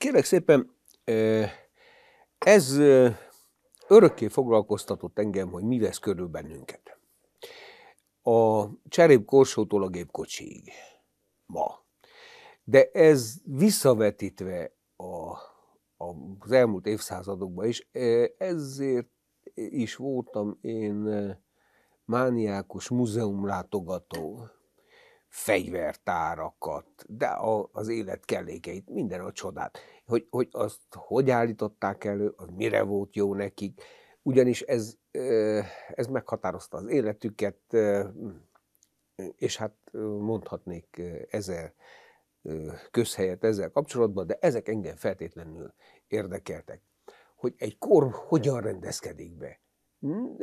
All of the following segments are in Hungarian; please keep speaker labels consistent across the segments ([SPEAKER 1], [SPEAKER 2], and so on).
[SPEAKER 1] kérlek szépen, ez örökké foglalkoztatott engem, hogy mi vesz körül bennünket. A cserép korsótól a gépkocsiig ma. De ez visszavetítve a, a, az elmúlt évszázadokban is, ezért is voltam én mániákus múzeumlátogató, fegyvertárakat, de a, az élet kellékeit, minden a csodát. Hogy, hogy azt hogy állították elő, az mire volt jó nekik, ugyanis ez, ez meghatározta az életüket, és hát mondhatnék ezer közhelyet ezzel kapcsolatban, de ezek engem feltétlenül érdekeltek. Hogy egy kor hogyan rendezkedik be. Hm?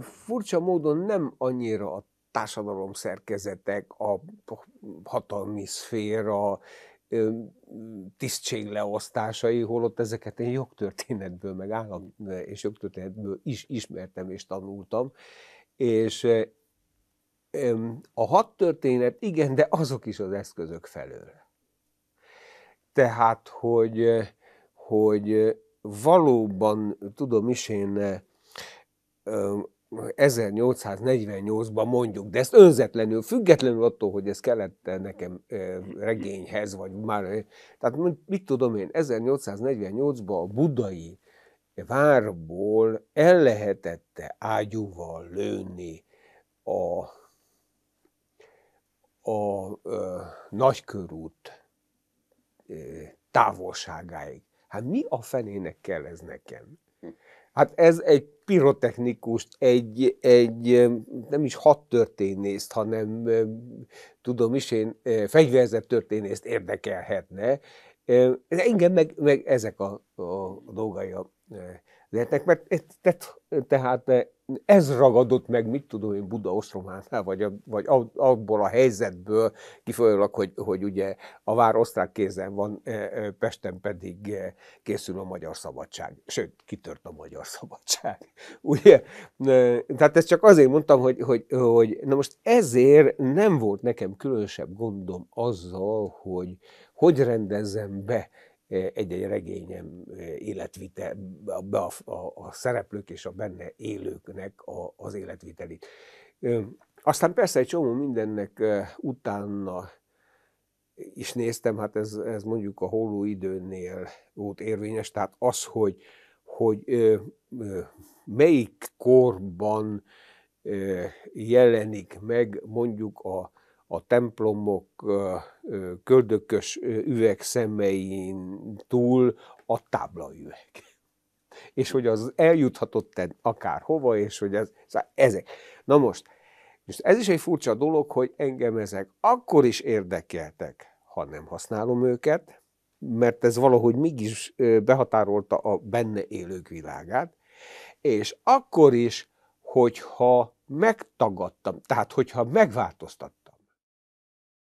[SPEAKER 1] Furcsa módon nem annyira a társadalom szerkezetek, a hatalmi szféra, tisztségleosztásai, holott ezeket én jogtörténetből, meg állam és jogtörténetből is ismertem és tanultam. És a hat történet igen, de azok is az eszközök felől. Tehát, hogy, hogy valóban tudom is én 1848-ban mondjuk, de ezt önzetlenül, függetlenül attól, hogy ez kellett nekem regényhez, vagy már, tehát mit tudom én, 1848-ban a budai várból el lehetette ágyúval lőni a, a a nagykörút távolságáig. Hát mi a fenének kell ez nekem? Hm. Hát ez egy pirotechnikust, egy, egy nem is hat történészt, hanem tudom is én, fegyverzett történészt érdekelhetne. Engem meg, meg ezek a, a, a dolgai a lehetnek, mert te, tehát eh, ez ragadott meg, mit tudom én, Buda oszlománál, vagy, vagy abból a helyzetből kifolyólag, hogy, hogy ugye a vár osztrák kézen van, eh, eh, Pesten pedig készül a magyar szabadság. Sőt, kitört a magyar szabadság. Ugye? Tehát ezt csak azért mondtam, hogy, hogy, hogy na most ezért nem volt nekem különösebb gondom azzal, hogy hogy rendezzem be egy-egy regényem életvite, a, a, a szereplők és a benne élőknek a, az életvitelit. Aztán persze egy csomó mindennek utána is néztem, hát ez, ez mondjuk a holó időnél volt érvényes, tehát az, hogy, hogy melyik korban jelenik meg mondjuk a a templomok köldökös üvegszemein túl a táblaüveg. És hogy az eljuthatott -e hova és hogy ez, ezek. Na most, most ez is egy furcsa dolog, hogy engem ezek akkor is érdekeltek, ha nem használom őket, mert ez valahogy mégis behatárolta a benne élők világát, és akkor is, hogyha megtagadtam, tehát hogyha megváltoztat,